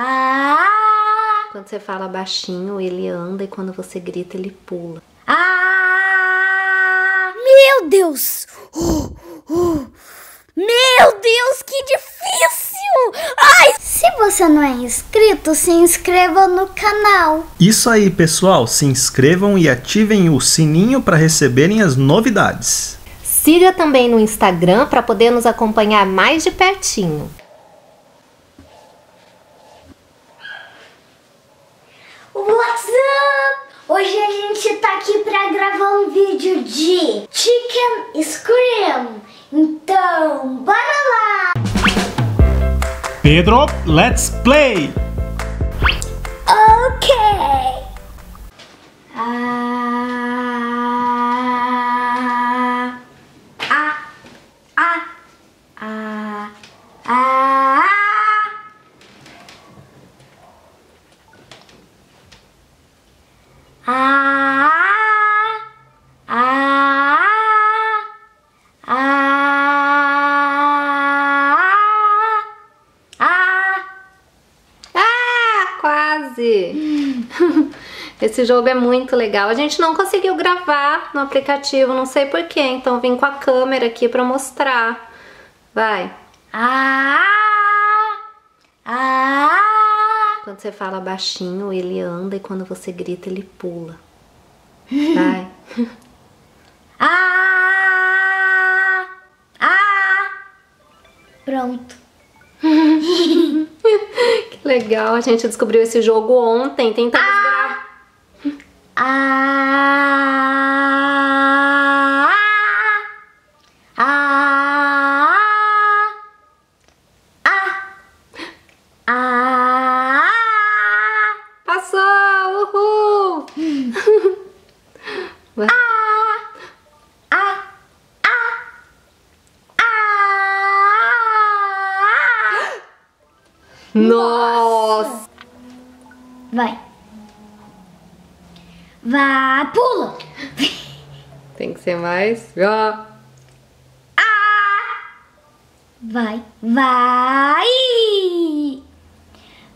Ah! Quando você fala baixinho, ele anda e quando você grita, ele pula. Ah! Meu Deus! Oh, oh. Meu Deus, que difícil! Ai! Se você não é inscrito, se inscreva no canal. Isso aí, pessoal, se inscrevam e ativem o sininho para receberem as novidades. Siga também no Instagram para poder nos acompanhar mais de pertinho. Hoje a gente tá aqui pra gravar um vídeo de Chicken Scream. Então, bora lá! Pedro, let's play! Ok! Ah... Esse jogo é muito legal. A gente não conseguiu gravar no aplicativo, não sei porquê. Então vim com a câmera aqui pra mostrar. Vai. Ah! Ah! Quando você fala baixinho, ele anda e quando você grita, ele pula. Vai. ah! Ah! Pronto. que legal, a gente descobriu esse jogo ontem. Tem ah! Nossa! Vai. Vá, pula! Tem que ser mais. Ó. Vai, vai!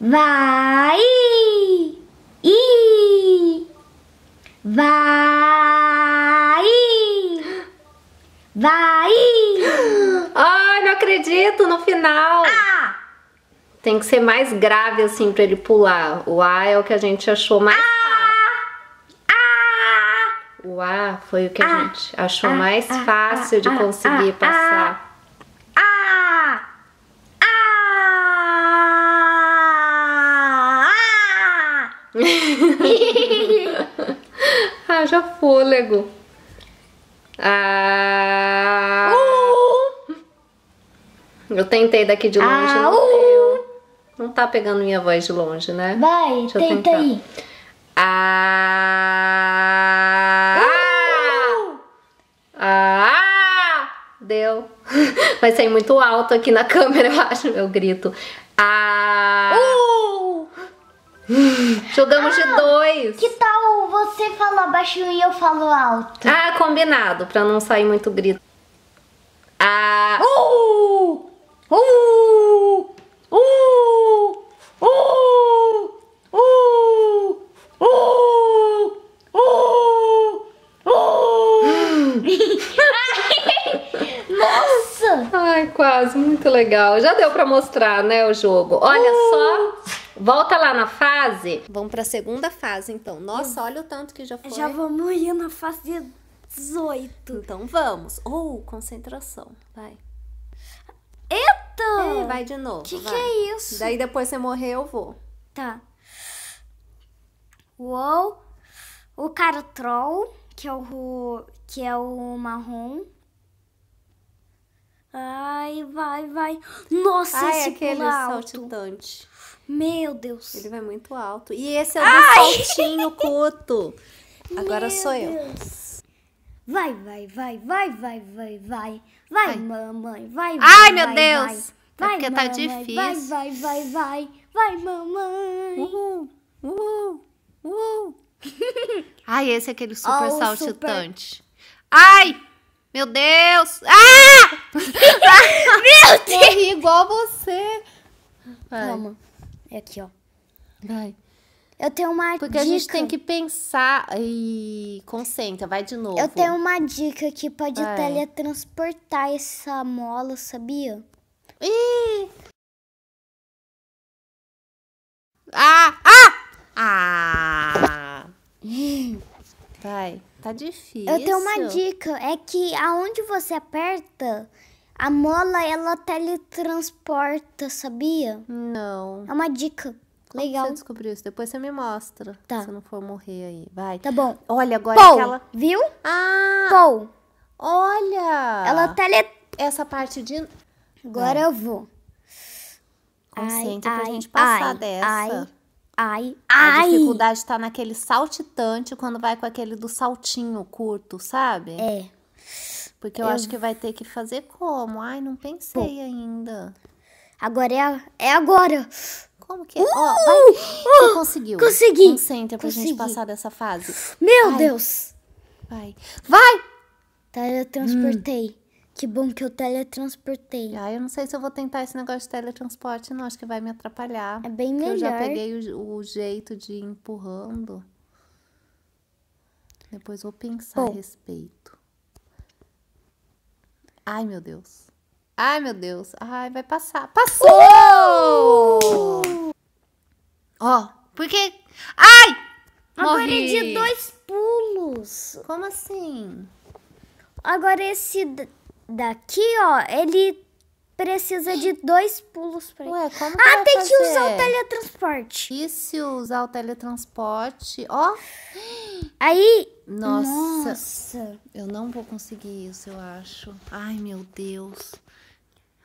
Vai! I! Vai! Vai! Ai, não acredito no final! Tem que ser mais grave, assim, pra ele pular. O A é o que a gente achou mais ah! fácil. Ah, o A foi o que a ah, gente achou ah! mais ah! fácil de conseguir passar. Ah, já fôlego. Ah, uh! Eu tentei daqui de longe. Ah, uh! Não tá pegando minha voz de longe, né? Vai, Deixa tenta aí. Ah, uh! ah, ah, deu. Vai sair muito alto aqui na câmera, eu acho, meu grito. Ah, uh! Jogamos ah, de dois. Que tal você falar baixinho e eu falo alto? Ah, combinado, pra não sair muito grito. Ah, uh! Uh! quase, muito legal. Já deu pra mostrar, né, o jogo. Olha uh! só, volta lá na fase. Vamos pra segunda fase, então. Nossa, hum. olha o tanto que já foi. Já vamos ir na fase 18. Então vamos. Ou oh, concentração, vai. Eita! É, vai de novo. Que vai. que é isso? Daí depois você morrer, eu vou. Tá. Uou. O cara troll, que é o, que é o marrom. Ai, vai, vai. Nossa, Ai, esse aquele é saltitante. Meu Deus. Ele vai muito alto. E esse é o saltinho curto. Agora Meu sou eu. Deus. Vai, vai, vai, vai, vai, vai, vai. Vai, mamãe, vai, vai. Ai, meu vai, Deus. Vai, é tá vai, porque mamãe, tá difícil. Vai, vai, vai, vai. Vai, mamãe. Uhul, uhul, uhul. Ai, esse é aquele super oh, saltitante. Super... Ai! Meu Deus! Ah! Meu Deus! Corri igual você. Vai. Calma. É aqui, ó. Vai. Eu tenho uma Porque dica. a gente tem que pensar e concentra, vai de novo. Eu tenho uma dica que pode vai. teletransportar essa mola, sabia? Ih! Ah! Ah! Ah! Vai. Tá difícil. Eu tenho uma dica, é que aonde você aperta, a mola ela teletransporta, sabia? Não. É uma dica. Como Legal. Você descobriu isso? Depois você me mostra. Tá. Se não for morrer aí. Vai. Tá bom. Olha agora Pou, aquela. Viu? Ah! Pou. Olha! Ela tele. Essa parte de. Agora ah. eu vou. Concentra ai, pra ai, gente passar ai, dessa. Ai ai, ai. A dificuldade tá naquele saltitante quando vai com aquele do saltinho curto, sabe? É. Porque eu, eu... acho que vai ter que fazer como? Ai, não pensei ainda. Agora é, a... é agora. Como que é? Uh, oh, vai. Você conseguiu. Consegui. Concentra pra consegui. gente passar dessa fase. Meu Deus. Vai. Vai! Tá, eu transportei. Hum. Que bom que eu teletransportei. Ah, eu não sei se eu vou tentar esse negócio de teletransporte, não. Acho que vai me atrapalhar. É bem melhor. Eu já peguei o, o jeito de ir empurrando. Depois vou pensar bom. a respeito. Ai, meu Deus. Ai, meu Deus. Ai, vai passar. Passou! Uh! Ó, porque. Ai! Agora é de dois pulos. Como assim? Agora esse daqui, ó, ele precisa de dois pulos pra Ué, como que Ah, tem fazer? que usar o teletransporte. E se usar o teletransporte? Ó. Aí. Nossa. Nossa. Eu não vou conseguir isso, eu acho. Ai, meu Deus.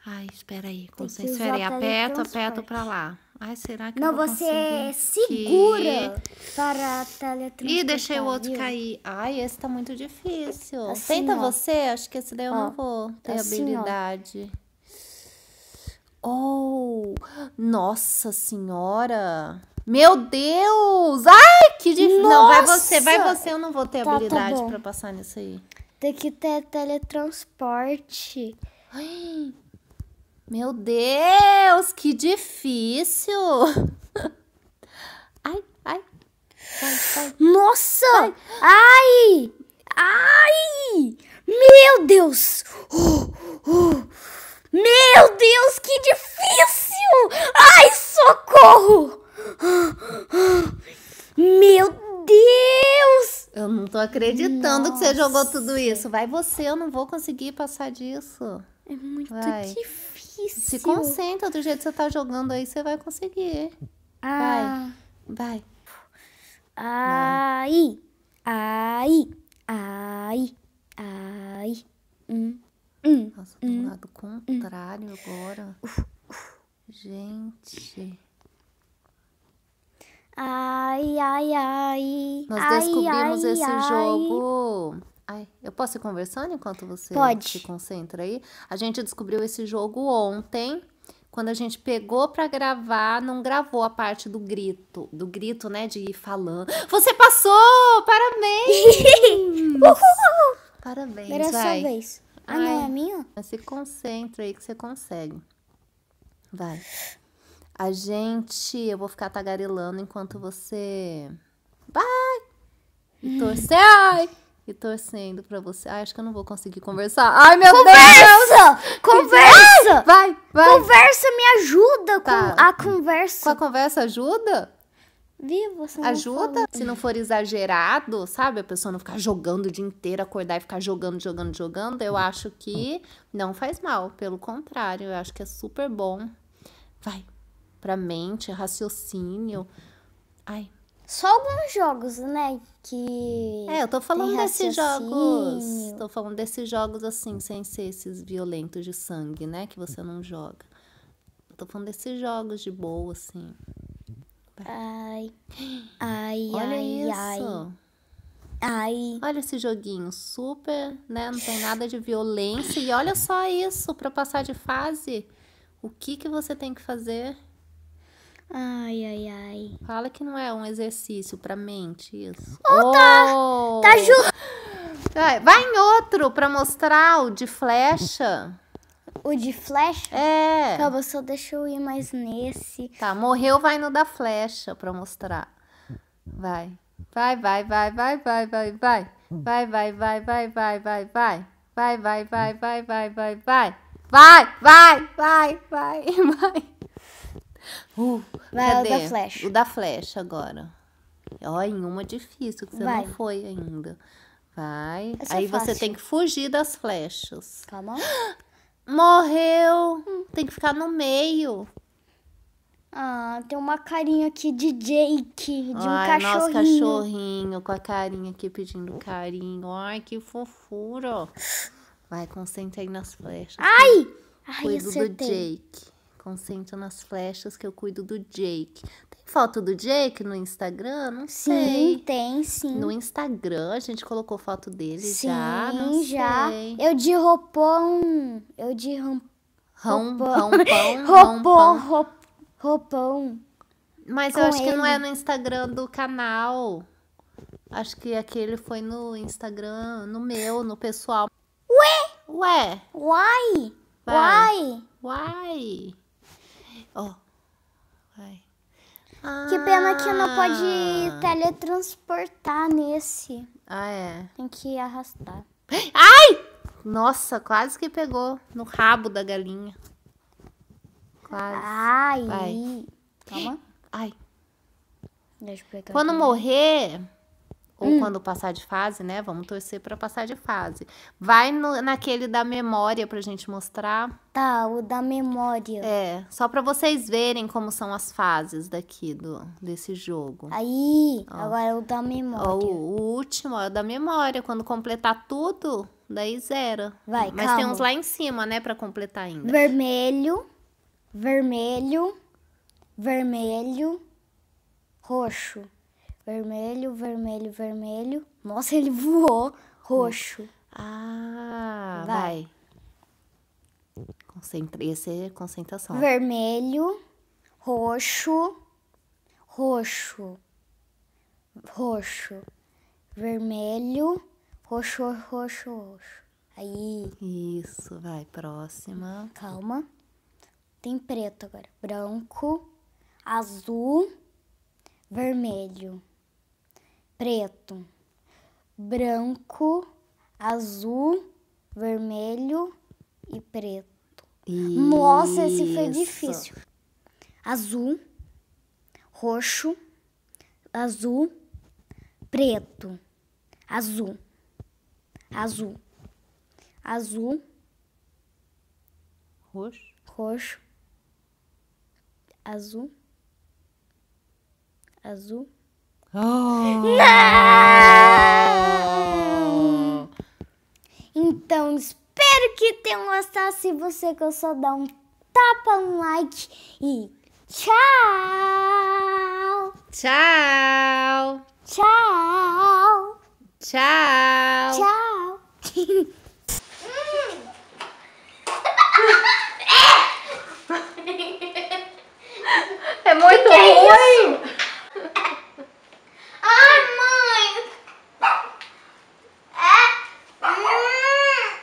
Ai, espera aí. Com Espera aí. Aperto, aperto pra lá. Ai, será que Não, você é segura para teletransportar. E deixei o outro viu? cair. Ai, esse tá muito difícil. Assim, ó. você, acho que esse daí eu ó, não vou ter assim, habilidade. Ó. Oh, nossa senhora. Meu Deus! Ai, que difícil. Nossa. Não, vai você, vai você, eu não vou ter tá, tá habilidade tá para passar nisso aí. Tem que ter teletransporte. Ai. Meu Deus, que difícil! Ai, ai. Vai, vai. Nossa! Vai. Ai! Ai! Meu Deus! Oh, oh. Meu Deus, que difícil! Ai, socorro! Meu Deus! Eu não tô acreditando Nossa. que você jogou tudo isso. Vai você, eu não vou conseguir passar disso. É muito Vai. difícil difícil. Se concentra do jeito que você tá jogando aí, você vai conseguir. Ah. Vai. Vai. Ai, ai, ai, ai. Hum. hum. Nossa, do hum. lado hum. contrário hum. agora. Gente. Ai, ai, ai. Nós ai, descobrimos ai, esse ai. jogo Ai, eu posso ir conversando enquanto você Pode. se concentra aí? A gente descobriu esse jogo ontem. Quando a gente pegou para gravar, não gravou a parte do grito. Do grito, né? De ir falando. Você passou! Parabéns! Uhul! Parabéns, Era é vai. sua vez. Ah, não é minha? Mas se concentra aí que você consegue. Vai. A gente... Eu vou ficar tagarelando enquanto você... Vai! E torcer... Ai! e torcendo pra você. Ai, acho que eu não vou conseguir conversar. Ai, meu conversa! Deus! Conversa! Ai, vai, vai! Conversa, me ajuda tá. com a conversa. Com a conversa ajuda? viu? você não Ajuda? Falou. Se não for exagerado, sabe? A pessoa não ficar jogando o dia inteiro, acordar e ficar jogando, jogando, jogando. Eu acho que não faz mal. Pelo contrário, eu acho que é super bom. Vai. Pra mente, raciocínio. Ai, só alguns jogos, né? Que. É, eu tô falando desses jogos. Tô falando desses jogos assim, sem ser esses violentos de sangue, né? Que você não joga. tô falando desses jogos de boa, assim. Ai. Ai, Olha ai, isso. ai. Ai. Olha esse joguinho super, né? Não tem nada de violência. E olha só isso, pra passar de fase. O que que você tem que fazer? Ai, ai, ai. Fala que não é um exercício pra mente isso. Oh, oh! Tá, tá junto. Vai em outro pra mostrar o de flecha. O de flecha? É. Calma, só deixa eu ir mais nesse. Tá, morreu, vai no da flecha pra mostrar. Vai. Vai, vai, vai, vai, vai, vai, vai. Vai, vai, vai, vai, vai, vai, vai. Vai, vai, vai, vai, vai, vai, vai. Vai, vai, vai, vai, vai. Uh, Vai cadê? o da flecha. O da flecha agora. Ó, em uma difícil, que você Vai. não foi ainda. Vai. Essa é Aí é você tem que fugir das flechas. Calma. Morreu! Tem que ficar no meio. Ah, tem uma carinha aqui de Jake, de um cachorrinho. Nosso cachorrinho com a carinha aqui pedindo carinho. Ai, que fofura. Vai, concentra aí nas flechas. Ai! Ai, do Jake concentro nas flechas que eu cuido do Jake. Tem foto do Jake no Instagram? Não sim, sei. Sim, tem sim. No Instagram a gente colocou foto dele sim, já? Sim já. Sei. Eu de roupão. Eu de roupão. Roupão, roupão. roupão. Mas eu acho ele. que não é no Instagram do canal. Acho que aquele foi no Instagram, no meu, no pessoal. Ué? Ué? Uai? Vai. Uai? Uai? Ó. Oh. Que pena que não pode ah. teletransportar nesse. Ah, é. Tem que arrastar. Ai! Nossa, quase que pegou no rabo da galinha. Quase. Ai. Vai. Calma. Ai. Quando morrer, ou hum. quando passar de fase, né? Vamos torcer para passar de fase. Vai no, naquele da memória pra gente mostrar. Tá, o da memória. É, só para vocês verem como são as fases daqui do desse jogo. Aí, ó. agora é o da memória. Ó, o, o, último é o da memória, quando completar tudo, daí zero. Vai, Mas calma. tem uns lá em cima, né, para completar ainda. Vermelho, vermelho, vermelho, roxo vermelho, vermelho, vermelho. Nossa, ele voou. Roxo. Ah, vai. vai. Concentra, essa é concentração. Vermelho, roxo, roxo, roxo, vermelho, roxo, roxo, roxo. Aí. Isso, vai, próxima. Calma. Tem preto agora. Branco, azul, vermelho preto, branco, azul, vermelho e preto. Isso. Nossa, esse foi difícil. Azul, roxo, azul, preto, azul, azul, azul, roxo, roxo, azul, azul. Não! Então, espero que tenham gostado. Se você gostou, dá um tapa no like e tchau! Tchau! Tchau! Tchau! Tchau! é muito é ruim!